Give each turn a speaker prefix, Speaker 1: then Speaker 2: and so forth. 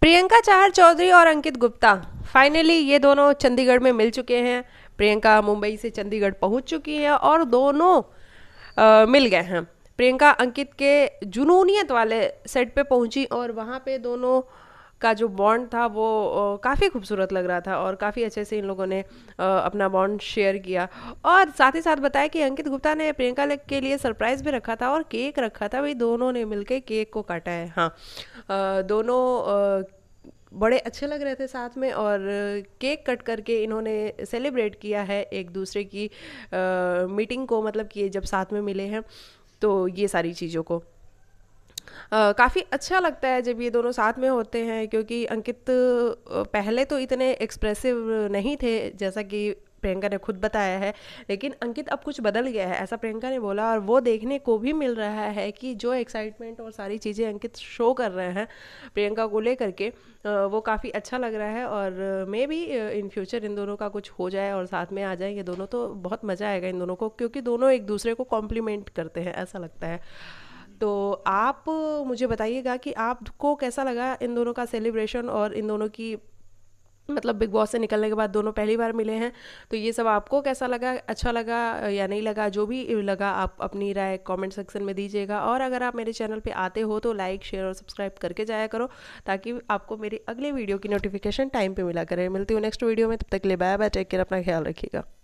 Speaker 1: प्रियंका चाहर चौधरी और अंकित गुप्ता फाइनली ये दोनों चंडीगढ़ में मिल चुके हैं प्रियंका मुंबई से चंडीगढ़ पहुंच चुकी हैं और दोनों आ, मिल गए हैं प्रियंका अंकित के जुनूनियत वाले सेट पे पहुंची और वहाँ पे दोनों का जो बॉन्ड था वो काफ़ी खूबसूरत लग रहा था और काफ़ी अच्छे से इन लोगों ने अपना बॉन्ड शेयर किया और साथ ही साथ बताया कि अंकित गुप्ता ने प्रियंका के लिए सरप्राइज़ भी रखा था और केक रखा था भाई दोनों ने मिलकर केक को काटा है हाँ दोनों बड़े अच्छे लग रहे थे साथ में और केक कट करके इन्होंने सेलिब्रेट किया है एक दूसरे की आ, मीटिंग को मतलब कि जब साथ में मिले हैं तो ये सारी चीज़ों को काफ़ी अच्छा लगता है जब ये दोनों साथ में होते हैं क्योंकि अंकित पहले तो इतने एक्सप्रेसिव नहीं थे जैसा कि प्रियंका ने खुद बताया है लेकिन अंकित अब कुछ बदल गया है ऐसा प्रियंका ने बोला और वो देखने को भी मिल रहा है कि जो एक्साइटमेंट और सारी चीज़ें अंकित शो कर रहे हैं प्रियंका को लेकर के वो काफ़ी अच्छा लग रहा है और मे भी इन फ्यूचर इन दोनों का कुछ हो जाए और साथ में आ जाए ये दोनों तो बहुत मज़ा आएगा इन दोनों को क्योंकि दोनों एक दूसरे को कॉम्प्लीमेंट करते हैं ऐसा लगता है तो आप मुझे बताइएगा कि आपको कैसा लगा इन दोनों का सेलिब्रेशन और इन दोनों की मतलब बिग बॉस से निकलने के बाद दोनों पहली बार मिले हैं तो ये सब आपको कैसा लगा अच्छा लगा या नहीं लगा जो भी लगा आप अपनी राय कमेंट सेक्शन में दीजिएगा और अगर आप मेरे चैनल पे आते हो तो लाइक शेयर और सब्सक्राइब करके जाया करो ताकि आपको मेरी अगले वीडियो की नोटिफिकेशन टाइम पे मिला करे मिलती हूँ नेक्स्ट वीडियो में तब तक ले बाय बाय टेक केयर अपना ख्याल रखिएगा